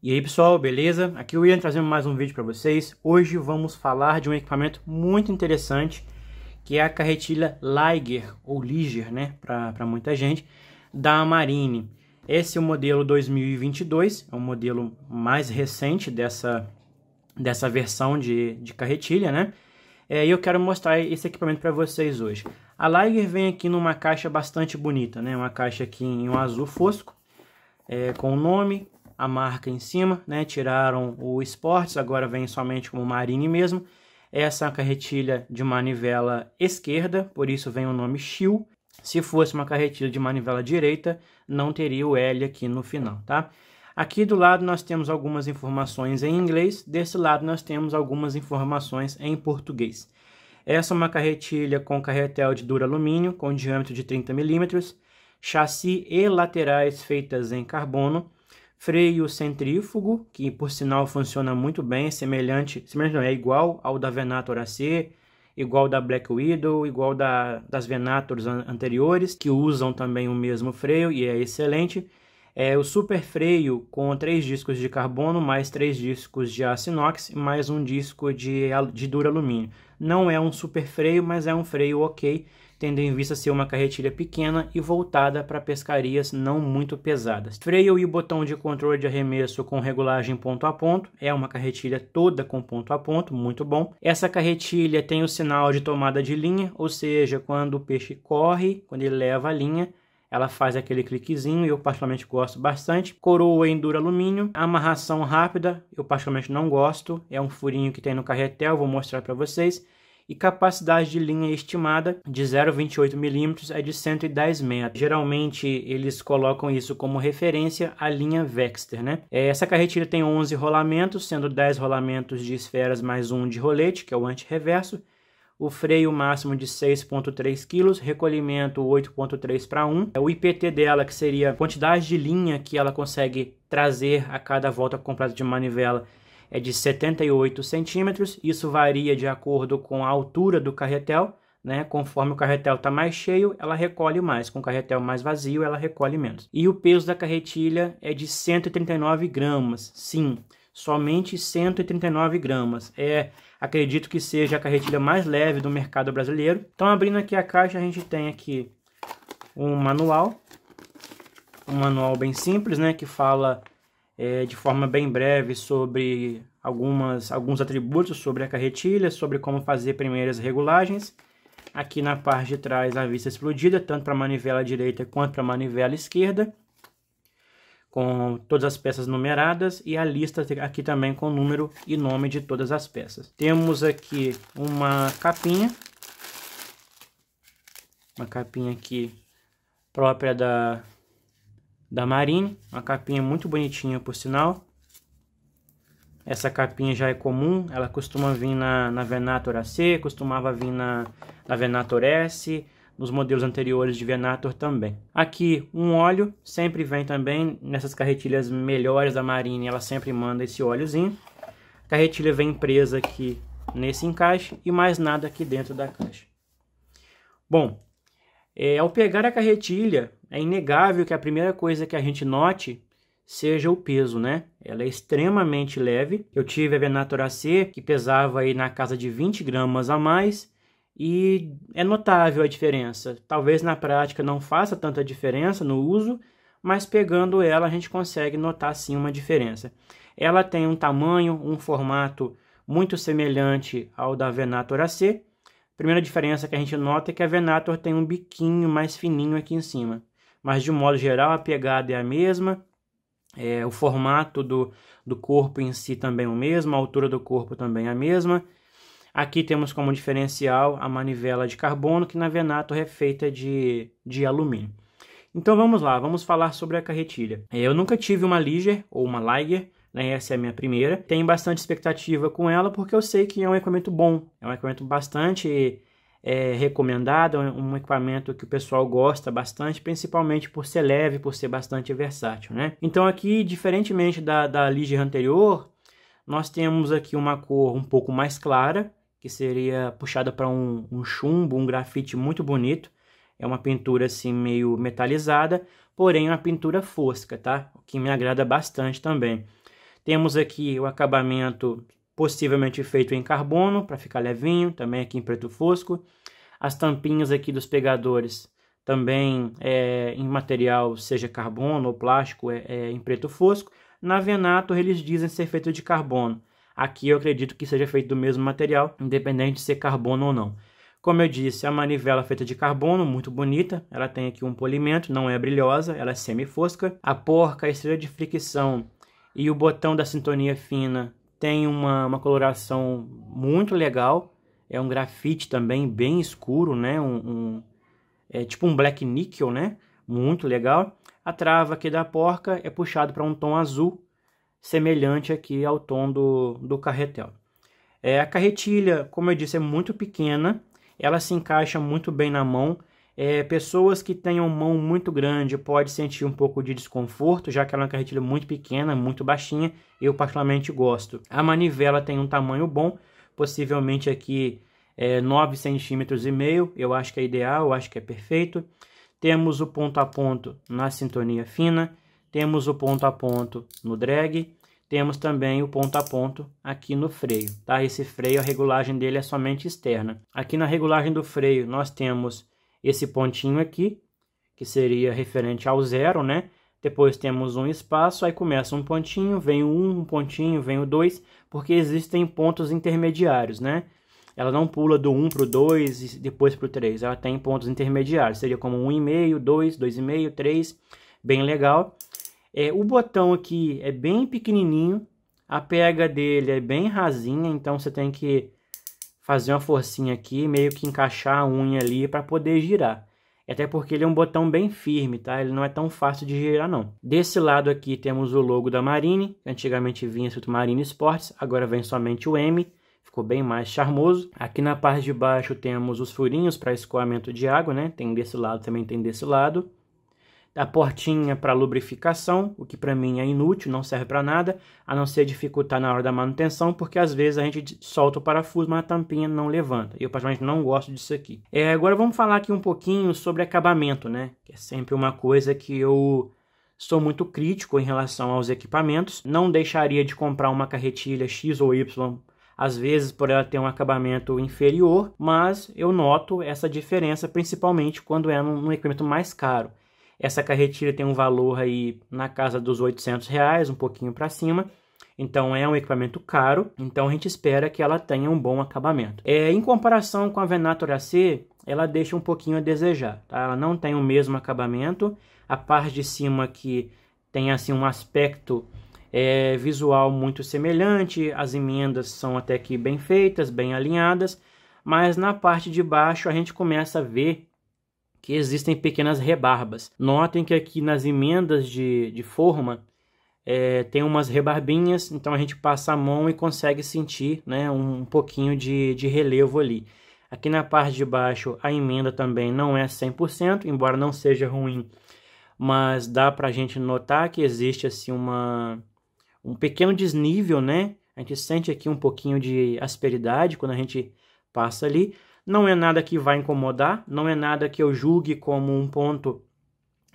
E aí pessoal, beleza? Aqui é o William trazendo mais um vídeo para vocês. Hoje vamos falar de um equipamento muito interessante, que é a carretilha Liger, ou Liger, né, para muita gente, da Marine. Esse é o modelo 2022, é o modelo mais recente dessa, dessa versão de, de carretilha, né? É, e eu quero mostrar esse equipamento para vocês hoje. A Liger vem aqui numa caixa bastante bonita, né? Uma caixa aqui em um azul fosco, é, com o nome, a marca em cima, né? Tiraram o Sports, agora vem somente como Marine mesmo. Essa é uma carretilha de manivela esquerda, por isso vem o nome Shield. Se fosse uma carretilha de manivela direita, não teria o L aqui no final, tá? Aqui do lado nós temos algumas informações em inglês, desse lado nós temos algumas informações em português. Essa é uma carretilha com carretel de duro alumínio, com diâmetro de 30 mm, chassi e laterais feitas em carbono, freio centrífugo, que por sinal funciona muito bem, é semelhante, semelhante não, é igual ao da Venator AC, igual da Black Widow, igual da, das Venators anteriores, que usam também o mesmo freio e é excelente. É o super freio com três discos de carbono, mais três discos de aço inox, mais um disco de, de duro alumínio. Não é um super freio, mas é um freio ok, tendo em vista ser uma carretilha pequena e voltada para pescarias não muito pesadas. Freio e botão de controle de arremesso com regulagem ponto a ponto, é uma carretilha toda com ponto a ponto, muito bom. Essa carretilha tem o sinal de tomada de linha, ou seja, quando o peixe corre, quando ele leva a linha, ela faz aquele cliquezinho e eu particularmente gosto bastante. Coroa em duro alumínio, amarração rápida, eu particularmente não gosto, é um furinho que tem no carretel, vou mostrar para vocês e capacidade de linha estimada de 0,28 milímetros é de 110 metros. Geralmente eles colocam isso como referência à linha Vexter, né? É, essa carretilha tem 11 rolamentos, sendo 10 rolamentos de esferas mais um de rolete, que é o anti-reverso. o freio máximo de 6,3 kg, recolhimento 8,3 para 1. É, o IPT dela, que seria a quantidade de linha que ela consegue trazer a cada volta completa de manivela, é de 78 centímetros, isso varia de acordo com a altura do carretel, né? Conforme o carretel está mais cheio, ela recolhe mais, com o carretel mais vazio, ela recolhe menos. E o peso da carretilha é de 139 gramas, sim, somente 139 gramas. É, acredito que seja a carretilha mais leve do mercado brasileiro. Então, abrindo aqui a caixa, a gente tem aqui um manual, um manual bem simples, né, que fala é, de forma bem breve sobre algumas, alguns atributos, sobre a carretilha, sobre como fazer primeiras regulagens. Aqui na parte de trás a vista explodida, tanto para a manivela direita quanto para a manivela esquerda, com todas as peças numeradas e a lista aqui também com número e nome de todas as peças. Temos aqui uma capinha, uma capinha aqui própria da, da Marine, uma capinha muito bonitinha por sinal. Essa capinha já é comum, ela costuma vir na, na Venator AC, costumava vir na, na Venator S, nos modelos anteriores de Venator também. Aqui um óleo, sempre vem também nessas carretilhas melhores da Marine, ela sempre manda esse óleozinho. A carretilha vem presa aqui nesse encaixe e mais nada aqui dentro da caixa. Bom, é, ao pegar a carretilha, é inegável que a primeira coisa que a gente note seja o peso, né? Ela é extremamente leve. Eu tive a Venator C que pesava aí na casa de 20 gramas a mais e é notável a diferença. Talvez na prática não faça tanta diferença no uso, mas pegando ela a gente consegue notar sim uma diferença. Ela tem um tamanho, um formato muito semelhante ao da Venator C. A primeira diferença que a gente nota é que a Venator tem um biquinho mais fininho aqui em cima mas de um modo geral a pegada é a mesma, é, o formato do, do corpo em si também é o mesmo, a altura do corpo também é a mesma. Aqui temos como diferencial a manivela de carbono, que na Venato é feita de, de alumínio. Então vamos lá, vamos falar sobre a carretilha. É, eu nunca tive uma Liger ou uma Liger, né? essa é a minha primeira. Tenho bastante expectativa com ela porque eu sei que é um equipamento bom, é um equipamento bastante é, recomendado, é um equipamento que o pessoal gosta bastante, principalmente por ser leve, por ser bastante versátil, né? Então aqui, diferentemente da, da Ligier anterior, nós temos aqui uma cor um pouco mais clara, que seria puxada para um, um chumbo, um grafite muito bonito. É uma pintura assim meio metalizada, porém uma pintura fosca, tá? O que me agrada bastante também. Temos aqui o acabamento possivelmente feito em carbono, para ficar levinho, também aqui em preto fosco. As tampinhas aqui dos pegadores também é, em material, seja carbono ou plástico, é, é, em preto fosco. Na Venator eles dizem ser feito de carbono. Aqui eu acredito que seja feito do mesmo material, independente de ser carbono ou não. Como eu disse, a manivela feita de carbono, muito bonita. Ela tem aqui um polimento, não é brilhosa, ela é semifosca. A porca, a estrela de fricção e o botão da sintonia fina tem uma, uma coloração muito legal, é um grafite também bem escuro, né? Um, um, é tipo um black nickel, né? Muito legal. A trava aqui da porca é puxada para um tom azul, semelhante aqui ao tom do, do carretel. É, a carretilha, como eu disse, é muito pequena, ela se encaixa muito bem na mão, é, pessoas que tenham mão muito grande pode sentir um pouco de desconforto, já que ela é uma carretilha muito pequena, muito baixinha. Eu particularmente gosto. A manivela tem um tamanho bom, possivelmente aqui é, 9 centímetros e meio. Eu acho que é ideal, eu acho que é perfeito. Temos o ponto a ponto na sintonia fina, temos o ponto a ponto no drag, temos também o ponto a ponto aqui no freio, tá? Esse freio, a regulagem dele é somente externa. Aqui na regulagem do freio, nós temos esse pontinho aqui, que seria referente ao zero, né? Depois temos um espaço, aí começa um pontinho, vem o um, um pontinho, vem o dois, porque existem pontos intermediários, né? Ela não pula do 1 um para o 2 e depois para o 3, ela tem pontos intermediários, seria como 1,5, 2, 2,5, 3, bem legal. É, o botão aqui é bem pequenininho, a pega dele é bem rasinha, então você tem que fazer uma forcinha aqui, meio que encaixar a unha ali para poder girar. Até porque ele é um botão bem firme, tá? Ele não é tão fácil de girar, não. Desse lado aqui temos o logo da Marine. Antigamente vinha escrito Marine Sports, agora vem somente o M. Ficou bem mais charmoso. Aqui na parte de baixo temos os furinhos para escoamento de água, né? Tem desse lado, também tem desse lado a portinha para lubrificação, o que para mim é inútil, não serve para nada, a não ser dificultar na hora da manutenção, porque às vezes a gente solta o parafuso, mas a tampinha não levanta. Eu particularmente não gosto disso aqui. É, agora vamos falar aqui um pouquinho sobre acabamento, né? Que é sempre uma coisa que eu sou muito crítico em relação aos equipamentos. Não deixaria de comprar uma carretilha X ou Y às vezes por ela ter um acabamento inferior, mas eu noto essa diferença principalmente quando é num, num equipamento mais caro. Essa carretilha tem um valor aí na casa dos 800 reais, um pouquinho para cima. Então é um equipamento caro, então a gente espera que ela tenha um bom acabamento. É, em comparação com a Venator AC, ela deixa um pouquinho a desejar, tá? Ela não tem o mesmo acabamento, a parte de cima aqui tem assim um aspecto é, visual muito semelhante, as emendas são até que bem feitas, bem alinhadas, mas na parte de baixo a gente começa a ver que existem pequenas rebarbas. Notem que aqui nas emendas de, de forma é, tem umas rebarbinhas, então a gente passa a mão e consegue sentir né, um, um pouquinho de, de relevo ali. Aqui na parte de baixo a emenda também não é 100%, embora não seja ruim, mas dá para a gente notar que existe assim uma, um pequeno desnível, né? A gente sente aqui um pouquinho de asperidade quando a gente passa ali, não é nada que vai incomodar, não é nada que eu julgue como um ponto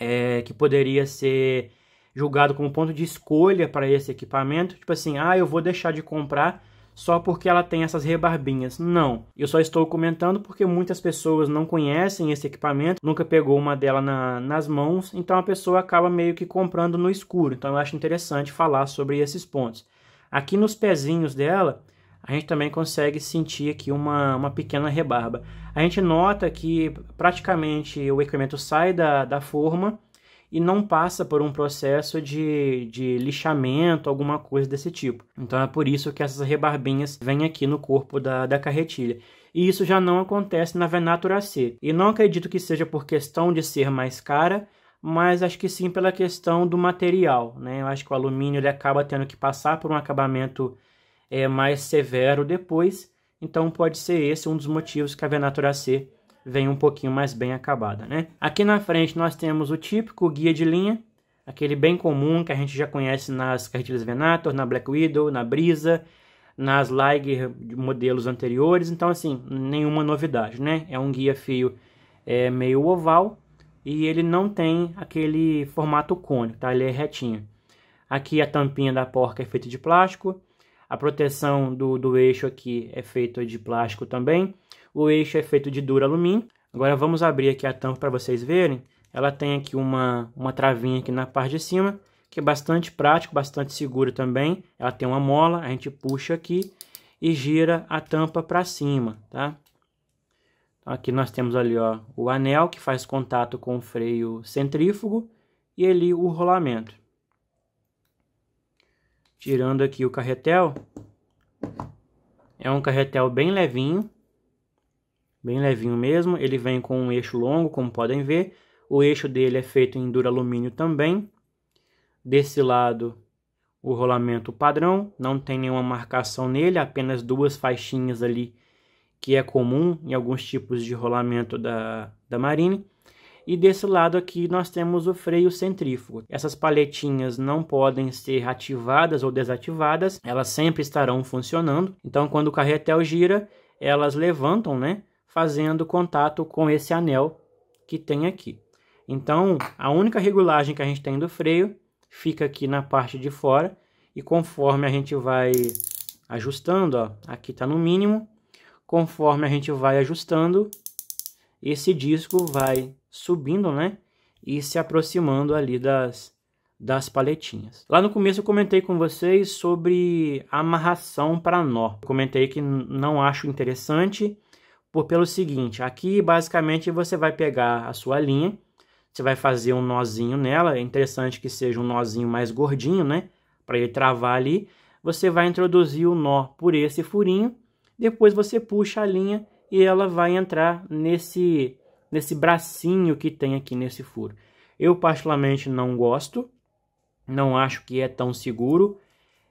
é, que poderia ser julgado como ponto de escolha para esse equipamento. Tipo assim, ah, eu vou deixar de comprar só porque ela tem essas rebarbinhas. Não, eu só estou comentando porque muitas pessoas não conhecem esse equipamento, nunca pegou uma dela na, nas mãos, então a pessoa acaba meio que comprando no escuro. Então eu acho interessante falar sobre esses pontos. Aqui nos pezinhos dela, a gente também consegue sentir aqui uma, uma pequena rebarba. A gente nota que praticamente o equipamento sai da, da forma e não passa por um processo de, de lixamento, alguma coisa desse tipo. Então é por isso que essas rebarbinhas vêm aqui no corpo da, da carretilha. E isso já não acontece na Venatura C. E não acredito que seja por questão de ser mais cara, mas acho que sim pela questão do material. Né? Eu acho que o alumínio ele acaba tendo que passar por um acabamento é, mais severo depois. Então pode ser esse um dos motivos que a Venatura C vem um pouquinho mais bem acabada, né? Aqui na frente nós temos o típico guia de linha, aquele bem comum que a gente já conhece nas cartilhas Venator, na Black Widow, na Brisa, nas Liger de modelos anteriores. Então assim, nenhuma novidade, né? É um guia fio é, meio oval e ele não tem aquele formato cônico, tá? Ele é retinho. Aqui a tampinha da porca é feita de plástico. A proteção do, do eixo aqui é feita de plástico também. O eixo é feito de alumínio. Agora vamos abrir aqui a tampa para vocês verem. Ela tem aqui uma, uma travinha aqui na parte de cima, que é bastante prático, bastante seguro também. Ela tem uma mola, a gente puxa aqui e gira a tampa para cima, tá? Então, aqui nós temos ali ó, o anel que faz contato com o freio centrífugo e ali o rolamento. Tirando aqui o carretel. É um carretel bem levinho. Bem levinho mesmo. Ele vem com um eixo longo, como podem ver. O eixo dele é feito em duralumínio também. Desse lado, o rolamento padrão. Não tem nenhuma marcação nele, apenas duas faixinhas ali, que é comum em alguns tipos de rolamento da, da Marine. E desse lado aqui nós temos o freio centrífugo. Essas paletinhas não podem ser ativadas ou desativadas, elas sempre estarão funcionando. Então quando o carretel gira, elas levantam, né, fazendo contato com esse anel que tem aqui. Então, a única regulagem que a gente tem do freio fica aqui na parte de fora e conforme a gente vai ajustando, ó, aqui está no mínimo, conforme a gente vai ajustando, esse disco vai subindo, né? E se aproximando ali das, das paletinhas. Lá no começo eu comentei com vocês sobre amarração para nó. Eu comentei que não acho interessante por pelo seguinte, aqui basicamente você vai pegar a sua linha, você vai fazer um nozinho nela, é interessante que seja um nozinho mais gordinho, né? Para ele travar ali. Você vai introduzir o nó por esse furinho, depois você puxa a linha e ela vai entrar nesse nesse bracinho que tem aqui nesse furo. Eu particularmente não gosto, não acho que é tão seguro.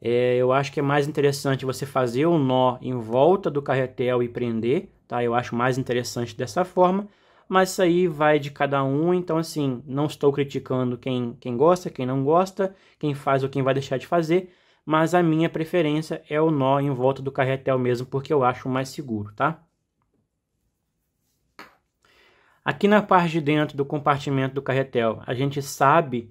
É, eu acho que é mais interessante você fazer o um nó em volta do carretel e prender, tá? Eu acho mais interessante dessa forma, mas isso aí vai de cada um, então assim, não estou criticando quem, quem gosta, quem não gosta, quem faz ou quem vai deixar de fazer, mas a minha preferência é o nó em volta do carretel mesmo, porque eu acho mais seguro, tá? Aqui na parte de dentro do compartimento do carretel, a gente sabe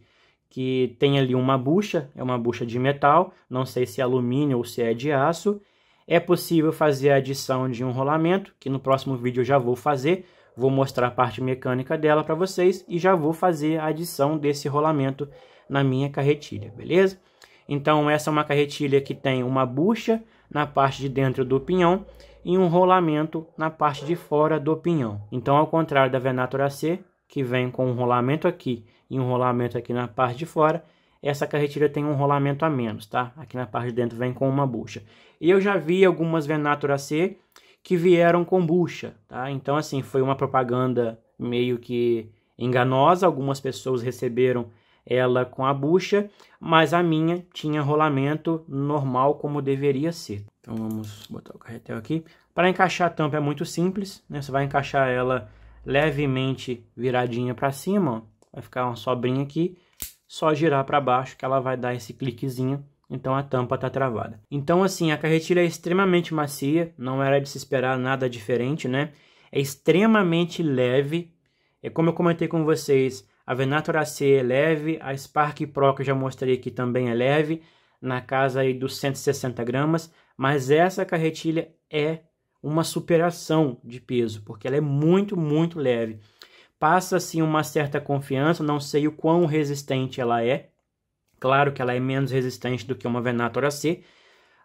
que tem ali uma bucha, é uma bucha de metal, não sei se é alumínio ou se é de aço. É possível fazer a adição de um rolamento, que no próximo vídeo eu já vou fazer, vou mostrar a parte mecânica dela para vocês e já vou fazer a adição desse rolamento na minha carretilha, beleza? Então essa é uma carretilha que tem uma bucha na parte de dentro do pinhão e um rolamento na parte de fora do pinhão. Então, ao contrário da Venatura C, que vem com um rolamento aqui e um rolamento aqui na parte de fora, essa carretilha tem um rolamento a menos, tá? Aqui na parte de dentro vem com uma bucha. E eu já vi algumas Venatura C que vieram com bucha, tá? Então, assim, foi uma propaganda meio que enganosa. Algumas pessoas receberam ela com a bucha, mas a minha tinha rolamento normal como deveria ser. Então vamos botar o carretel aqui. Para encaixar a tampa é muito simples, né? Você vai encaixar ela levemente viradinha para cima, ó. vai ficar uma sobrinha aqui, só girar para baixo que ela vai dar esse cliquezinho, então a tampa está travada. Então assim, a carretilha é extremamente macia, não era de se esperar nada diferente, né? É extremamente leve. É como eu comentei com vocês, a Venatura C é leve, a Spark Pro que eu já mostrei aqui também é leve, na casa aí dos 160 gramas, mas essa carretilha é uma superação de peso, porque ela é muito, muito leve. Passa-se assim, uma certa confiança, não sei o quão resistente ela é, claro que ela é menos resistente do que uma Venatora C,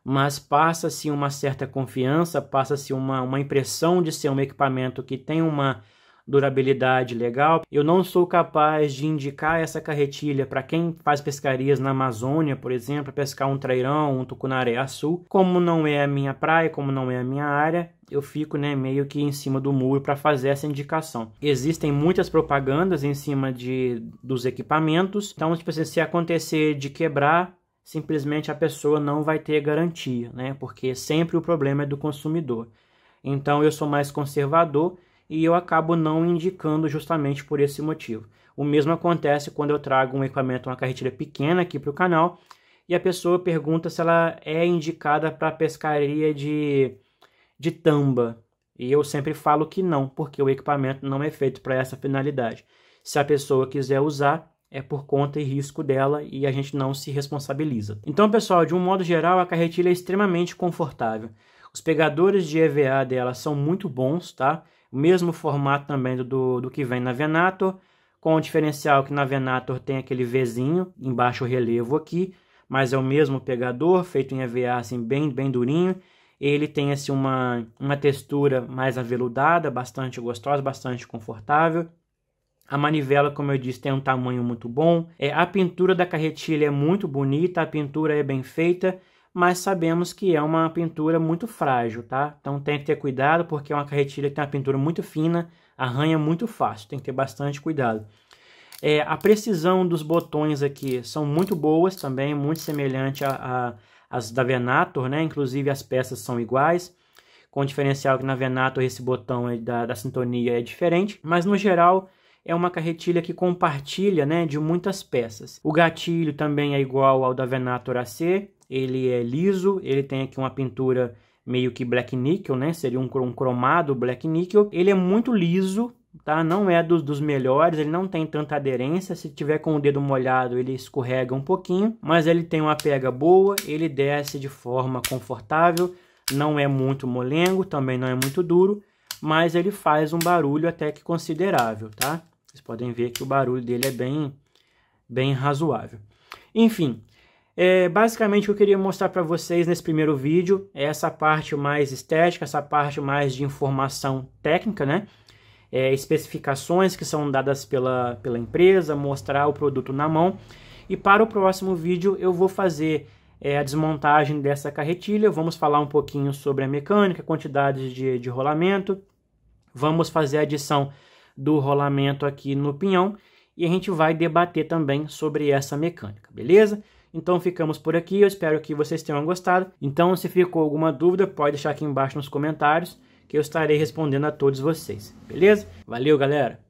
mas passa-se assim, uma certa confiança, passa-se assim, uma, uma impressão de ser um equipamento que tem uma durabilidade legal. Eu não sou capaz de indicar essa carretilha para quem faz pescarias na Amazônia, por exemplo, pescar um trairão, um tucunaré azul. Como não é a minha praia, como não é a minha área, eu fico né, meio que em cima do muro para fazer essa indicação. Existem muitas propagandas em cima de, dos equipamentos, então tipo assim, se acontecer de quebrar, simplesmente a pessoa não vai ter garantia, né? porque sempre o problema é do consumidor. Então eu sou mais conservador e eu acabo não indicando justamente por esse motivo. O mesmo acontece quando eu trago um equipamento, uma carretilha pequena aqui para o canal e a pessoa pergunta se ela é indicada para pescaria de, de tamba. E eu sempre falo que não, porque o equipamento não é feito para essa finalidade. Se a pessoa quiser usar, é por conta e risco dela e a gente não se responsabiliza. Então, pessoal, de um modo geral, a carretilha é extremamente confortável. Os pegadores de EVA dela são muito bons, tá? mesmo formato também do, do, do que vem na Venator, com o diferencial que na Venator tem aquele Vzinho, embaixo o relevo aqui, mas é o mesmo pegador, feito em EVA assim bem, bem durinho. Ele tem assim uma, uma textura mais aveludada, bastante gostosa, bastante confortável. A manivela, como eu disse, tem um tamanho muito bom. É, a pintura da carretilha é muito bonita, a pintura é bem feita mas sabemos que é uma pintura muito frágil, tá? Então tem que ter cuidado porque é uma carretilha que tem uma pintura muito fina, arranha muito fácil, tem que ter bastante cuidado. É, a precisão dos botões aqui são muito boas também, muito semelhante às da Venator, né? Inclusive as peças são iguais, com o diferencial que na Venator esse botão da, da sintonia é diferente, mas no geral é uma carretilha que compartilha né, de muitas peças. O gatilho também é igual ao da Venator AC, ele é liso, ele tem aqui uma pintura meio que black nickel, né? Seria um, cromado black nickel. Ele é muito liso, tá? Não é dos, dos melhores, ele não tem tanta aderência. Se tiver com o dedo molhado, ele escorrega um pouquinho, mas ele tem uma pega boa, ele desce de forma confortável, não é muito molengo, também não é muito duro, mas ele faz um barulho até que considerável, tá? Vocês podem ver que o barulho dele é bem, bem razoável. Enfim, é, basicamente, o que eu queria mostrar para vocês nesse primeiro vídeo é essa parte mais estética, essa parte mais de informação técnica, né? É, especificações que são dadas pela, pela empresa, mostrar o produto na mão. E para o próximo vídeo eu vou fazer é, a desmontagem dessa carretilha, vamos falar um pouquinho sobre a mecânica, quantidades de, de rolamento, vamos fazer a adição do rolamento aqui no pinhão e a gente vai debater também sobre essa mecânica, beleza? Então ficamos por aqui, eu espero que vocês tenham gostado. Então se ficou alguma dúvida, pode deixar aqui embaixo nos comentários que eu estarei respondendo a todos vocês, beleza? Valeu, galera!